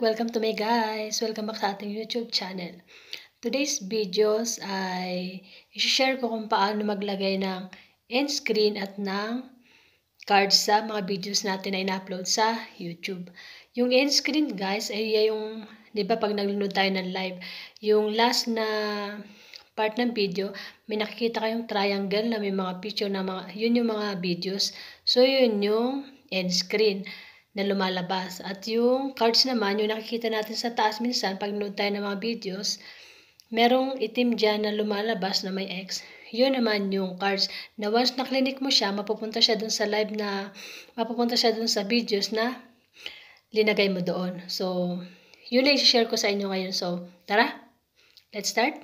Welcome to me guys! Welcome back sa ating YouTube channel. Today's videos ay share ko kung paano maglagay ng end screen at ng cards sa mga videos natin na in-upload sa YouTube. Yung end screen guys ay yung, di ba pag naglunod tayo ng live, yung last na part ng video, may nakikita kayong triangle na may mga picture na mga, yun yung mga videos. So yun yung end screen na lumalabas. At yung cards naman, yung nakikita natin sa taas minsan, pag nood tayo ng mga videos, merong itim dyan na lumalabas na may X. Yun naman yung cards na once na clinic mo siya, mapupunta siya dun sa live na, mapupunta siya dun sa videos na linagay mo doon. So, yun lang share ko sa inyo ngayon. So, tara, let's start.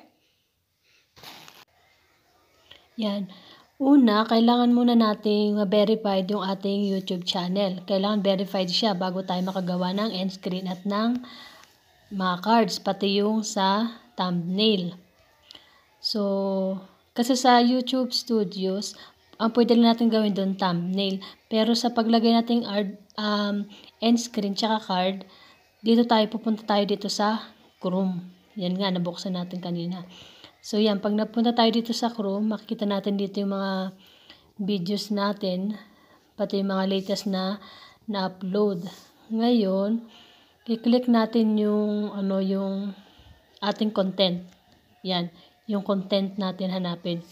Yan. Una, kailangan muna nating ma-verified yung ating YouTube channel. Kailangan verified siya bago tayo makagawa ng end screen at ng mga cards, pati yung sa thumbnail. So, kasi sa YouTube Studios, ang pwede lang natin gawin doon thumbnail. Pero sa paglagay nating art, um, end screen tsaka card, dito tayo pupunta tayo dito sa Chrome. Yan nga, nabuksan natin kanina. So yan, pag napunta tayo dito sa Chrome, makikita natin dito yung mga videos natin, pati yung mga latest na na-upload. Ngayon, i-click natin yung ano yung ating content. Yan, yung content natin hanapin.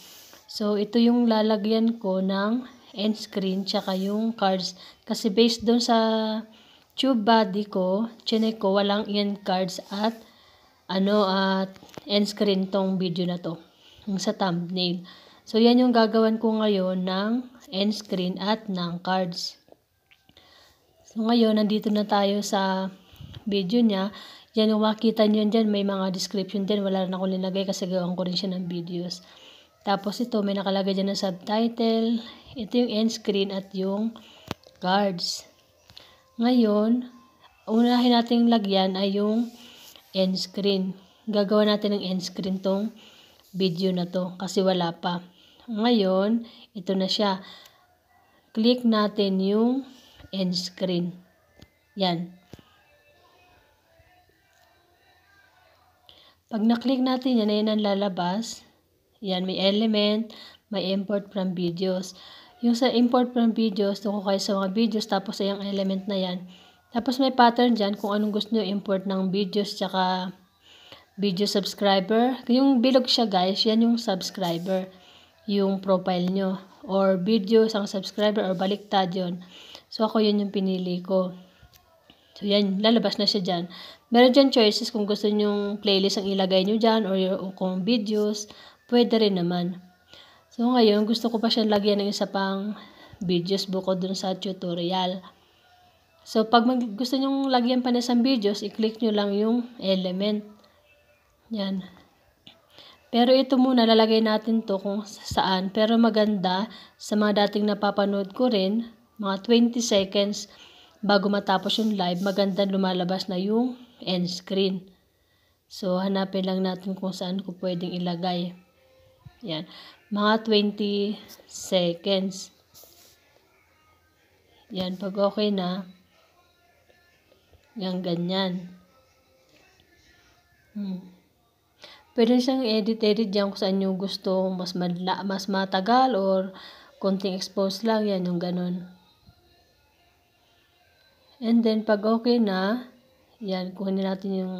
So ito yung lalagyan ko ng end screen tsaka yung cards kasi based doon sa tube body ko, chine ko walang end cards at ano at end screen tong video na to yung sa thumbnail so yan yung gagawan ko ngayon ng end screen at ng cards so ngayon nandito na tayo sa video niya yan yung makita nyo dyan may mga description din wala rin ako nilagay kasi gawin ko rin siya ng videos tapos ito may nakalagay dyan na subtitle ito yung end screen at yung cards ngayon unahin nating lagyan ay yung end screen. Gagawa natin ng end screen tong video na to kasi wala pa. Ngayon, ito na siya. Click natin yung end screen. Yan. Pag na-click natin yan, ayan ang lalabas. Yan, may element, may import from videos. Yung sa import from videos, tuko kayo sa mga videos, tapos ay ang element na yan. Tapos may pattern dyan kung anong gusto nyo import ng videos tsaka video subscriber. Yung bilog siya guys, yan yung subscriber. Yung profile nyo. Or video ang subscriber or baliktad yon So ako yun yung pinili ko. So yan, lalabas na siya dyan. Meron dyan choices kung gusto nyo playlist ang ilagay nyo dyan or, kung videos. Pwede rin naman. So ngayon, gusto ko pa siyang lagyan ng isa pang videos bukod dun sa tutorial. So, pag mag, gusto nyong lagyan pa ng isang videos, i-click nyo lang yung element. Yan. Pero ito muna, lalagay natin to kung saan. Pero maganda, sa mga dating napapanood ko rin, mga 20 seconds bago matapos yung live, maganda lumalabas na yung end screen. So, hanapin lang natin kung saan ko pwedeng ilagay. Yan. Mga 20 seconds. Yan, pag okay na, Yang ganyan. Hmm. Pwede siyang edit-edit dyan kung saan nyo gusto. Mas, madla, mas matagal or konting expose lang. Yan yung ganun. And then, pag okay na, yan, kunin natin yung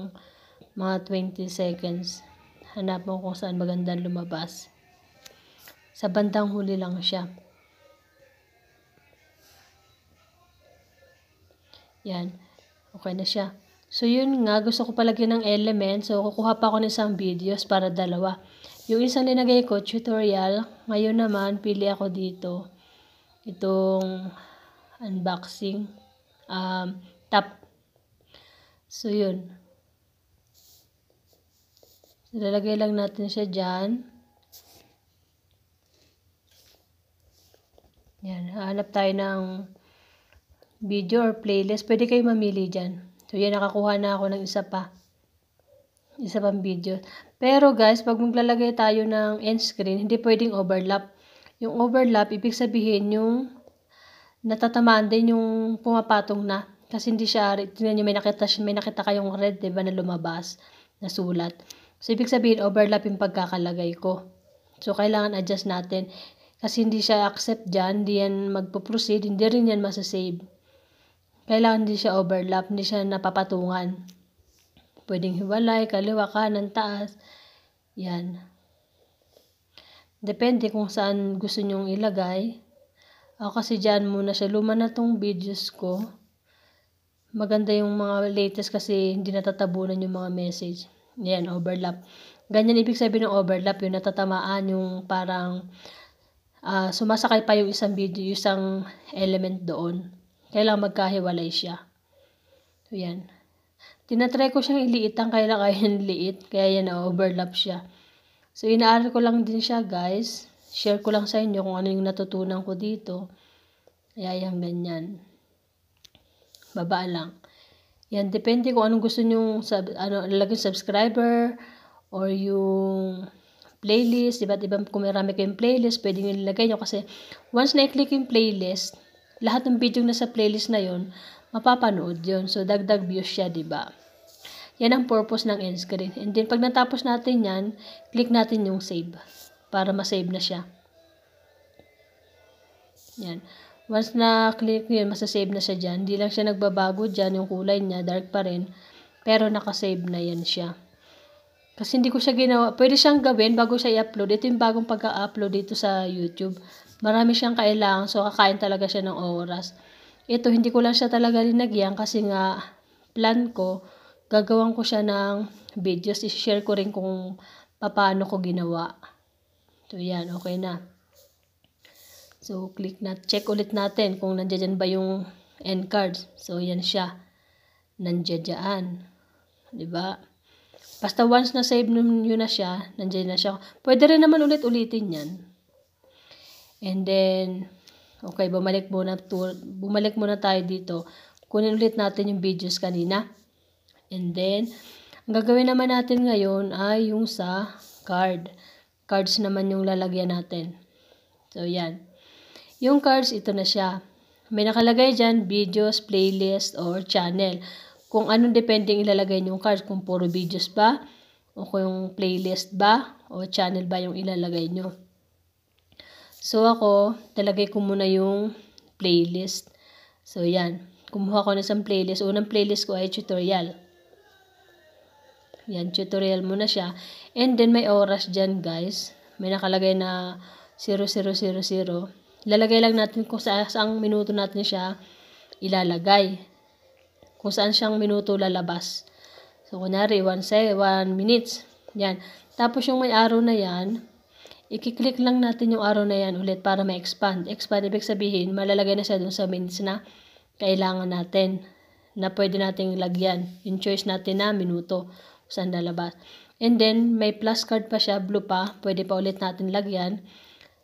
mga 20 seconds. Hanap mo kung saan maganda lumabas. Sa bandang huli lang siya. Yan. Okay na siya. So, yun nga. Gusto ko palagyan ng element. So, kukuha pa ako ng isang videos para dalawa. Yung isang linagay ko, tutorial. Ngayon naman, pili ako dito. Itong unboxing. Um, top. So, yun. Lalagay lang natin siya dyan. Yan. Hanap tayo ng video or playlist, pwede kayo mamili dyan. So, yan, nakakuha na ako ng isa pa. Isa pang video. Pero guys, pag maglalagay tayo ng end screen, hindi pwedeng overlap. Yung overlap, ibig sabihin yung natatamaan din yung pumapatong na. Kasi hindi siya, tingnan nyo, may nakita, may nakita kayong red, di ba, na lumabas, na sulat. So, ibig sabihin, overlap yung pagkakalagay ko. So, kailangan adjust natin. Kasi hindi siya accept dyan, hindi yan magpo-proceed, hindi rin yan masasave. Kailangan hindi siya overlap, hindi siya napapatungan. Pwedeng hiwalay, kaliwa, kanan, taas. Yan. Depende kung saan gusto nyong ilagay. Ako kasi dyan muna siya. Luma na tong videos ko. Maganda yung mga latest kasi hindi natatabunan yung mga message. Yan, overlap. Ganyan ibig sabihin ng overlap, yung natatamaan, yung parang uh, sumasakay pa yung isang video, isang element doon. Kailang magkahiwalay siya. So, yan. Tinatry ko siyang iliitan, kaya na kaya liit. Kaya yan, overlap siya. So, inaaral ko lang din siya, guys. Share ko lang sa inyo kung ano yung natutunan ko dito. Kaya yan, ganyan. Baba lang. Yan, depende kung anong gusto nyong sub, ano, lalagyan subscriber or yung playlist. Diba't ibang kung marami kayong playlist, pwede nyo ilagay nyo. Kasi once na-click yung playlist, lahat ng video na sa playlist na yon mapapanood yon So, dagdag views siya, ba diba? Yan ang purpose ng end screen. And then, pag natapos natin yan, click natin yung save para masave na siya. Yan. Once na-click yun, masasave na siya dyan. Hindi lang siya nagbabago dyan. Yung kulay niya, dark pa rin. Pero nakasave na yan siya. Kasi hindi ko siya ginawa. Pwede siyang gawin bago siya i-upload. Ito yung bagong pagka-upload dito sa YouTube. Marami siyang kailangan so kakain talaga siya ng oras. Ito hindi ko lang siya talaga linagyan kasi nga plan ko gagawan ko siya ng videos. I-share ko rin kung paano ko ginawa. So yan, okay na. So click na, check ulit natin kung nandiyan ba yung end cards. So yan siya. Nandiyan. 'Di ba? Basta once na save niyo na siya, nandiyan na siya. Pwede rin naman ulit ulitin 'yan. And then, okay, bumalik muna, to, bumalik muna tayo dito. Kunin ulit natin yung videos kanina. And then, ang gagawin naman natin ngayon ay yung sa card. Cards naman yung lalagyan natin. So, yan. Yung cards, ito na siya. May nakalagay dyan, videos, playlist, or channel. Kung anong depending ilalagay yung card, Kung puro videos ba, o kung playlist ba, o channel ba yung ilalagay nyo. So ako, nalagay ko muna yung playlist. So yan, kumuha ko na sa playlist. Unang playlist ko ay tutorial. Yan, tutorial muna siya. And then may oras dyan guys. May nakalagay na 0000. Lalagay lang natin kung sa, saang minuto natin siya ilalagay. Kung saan siyang minuto lalabas. So, kunyari, 1 minutes. Yan. Tapos yung may araw na yan, i-click lang natin yung arrow na yan ulit para ma-expand. Expand, ibig sabihin, malalagay na siya dun sa minutes na kailangan natin na pwede nating lagyan. Yung choice natin na minuto saan lalabas. And then, may plus card pa siya, blue pa. Pwede pa ulit natin lagyan.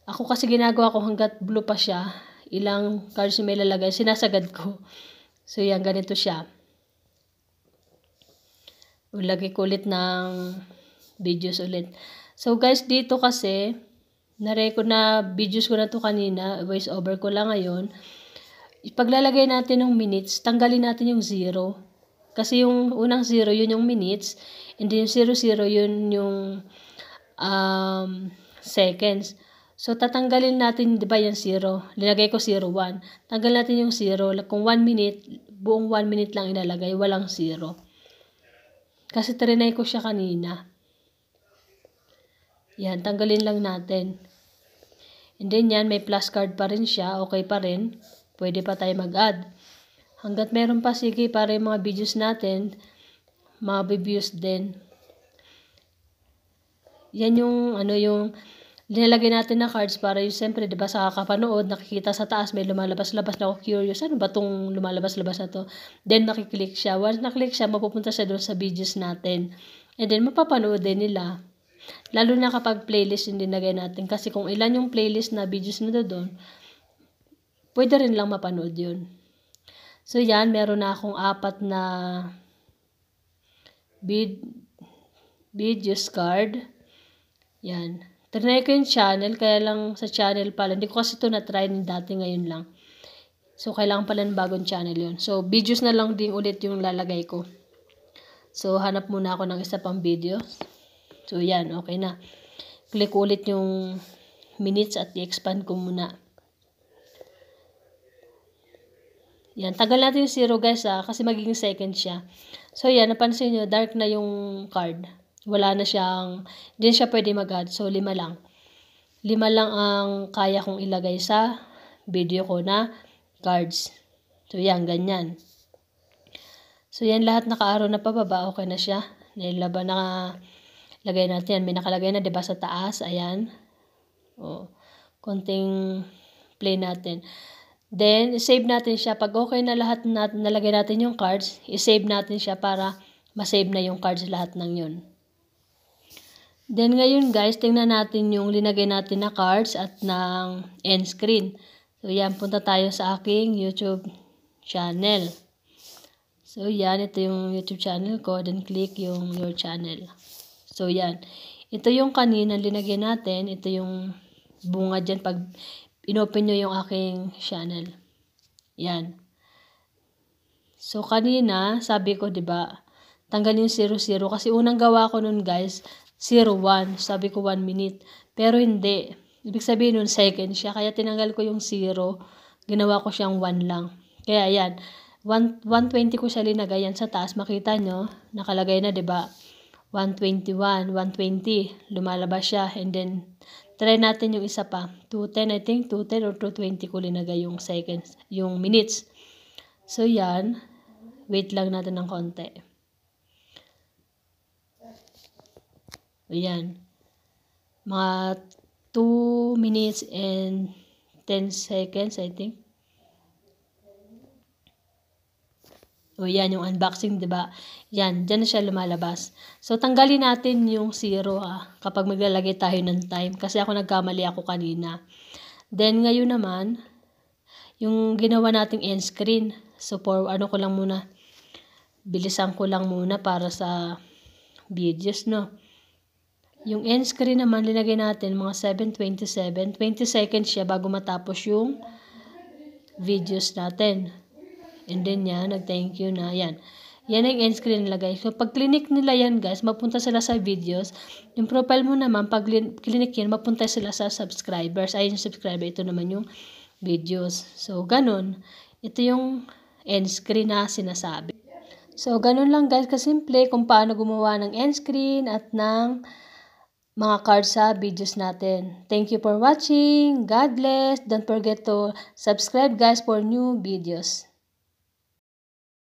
Ako kasi ginagawa ko hanggat blue pa siya, ilang cards yung may lalagay, sinasagad ko. So, yan, ganito siya. Lagay ko ulit ng videos ulit. So, guys, dito kasi, naray ko na videos ko na to kanina, voice over ko lang ngayon. Paglalagay natin ng minutes, tanggalin natin yung zero. Kasi yung unang zero, yun yung minutes. And then yung zero, zero, yun yung um, seconds. So, tatanggalin natin, di ba, yung zero. Linagay ko zero, one. Tanggal natin yung zero. Kung one minute, buong one minute lang inalagay, walang zero. Kasi trinay ko siya kanina. Yan, tanggalin lang natin. And then yan, may plus card pa rin siya. Okay pa rin. Pwede pa tayo mag-add. Hanggat meron pa, sige, para yung mga videos natin, mabibuse din. Yan yung, ano yung, nilalagay natin na cards para yung siyempre, di ba, sa kakapanood, nakikita sa taas, may lumalabas-labas na ako curious, ano ba tong lumalabas-labas na to? Then, makiklik siya. Once naklik siya, mapupunta siya doon sa videos natin. And then, mapapanood din nila. Lalo na kapag playlist yung dinagay natin. Kasi kung ilan yung playlist na videos na doon, pwede rin lang mapanood yun. So, yan. Meron na akong apat na vid videos card. Yan. Trinay ko yung channel, kaya lang sa channel pala. Hindi ko kasi ito na-try dati ngayon lang. So, kailangan pala ng bagong channel yon So, videos na lang din ulit yung lalagay ko. So, hanap muna ako ng isa pang videos. So, yan. Okay na. Click ulit yung minutes at i-expand ko muna. Yan. Tagal natin yung zero, guys, ah, kasi magiging second siya. So, yan. Napansin nyo, dark na yung card. Wala na siyang, hindi siya pwede mag-add. So, lima lang. Lima lang ang kaya kong ilagay sa video ko na cards. So, yan, ganyan. So, yan lahat nakaaraw na pababa. Okay na siya. Nilaban na Lagay natin. May nakalagay na, di ba, sa taas. Ayan. O, oh, konting play natin. Then, save natin siya. Pag okay na lahat natin, nalagay natin yung cards, isave natin siya para masave na yung cards lahat ng yun. Then, ngayon guys, tingnan natin yung linagay natin na cards at ng end screen. So, yan. Punta tayo sa aking YouTube channel. So, yan. Ito yung YouTube channel ko. Then, click yung your channel. So, yan. Ito yung kanina linagyan natin. Ito yung bunga dyan pag inopen nyo yung aking channel. Yan. So, kanina, sabi ko, di ba tanggalin yung 00. Kasi unang gawa ko nun, guys, 01. Sabi ko 1 minute. Pero hindi. Ibig sabihin nun, second siya. Kaya tinanggal ko yung 0. Ginawa ko siyang 1 lang. Kaya, yan. 1, 120 ko siya linagay yan sa taas. Makita nyo, nakalagay na, ba diba? 121, 120. Lumalabas siya. And then, try natin yung isa pa. 210, I think. 210 or 220 ko linaga yung seconds, yung minutes. So, yan. Wait lang natin ng konti. Ayan. Mga 2 minutes and 10 seconds, I think. O yan, yung unboxing, di ba? Yan, dyan na siya lumalabas. So, tanggalin natin yung zero ha, ah, kapag maglalagay tayo ng time. Kasi ako nagkamali ako kanina. Then, ngayon naman, yung ginawa nating end screen. So, for ano ko lang muna, bilisan ko lang muna para sa videos, no? Yung end screen naman, linagay natin mga 7.27. 20 seconds siya bago matapos yung videos natin. And then yan, nag-thank you na. Yan. Yan ang end screen nila guys. So pag clinic nila yan guys, mapunta sila sa videos. Yung profile mo naman, pag clinic yan, mapunta sila sa subscribers. Ayun yung subscriber, ito naman yung videos. So ganun. Ito yung end screen na sinasabi. So ganun lang guys, kasimple kung paano gumawa ng end screen at ng mga cards sa videos natin. Thank you for watching. God bless. Don't forget to subscribe guys for new videos.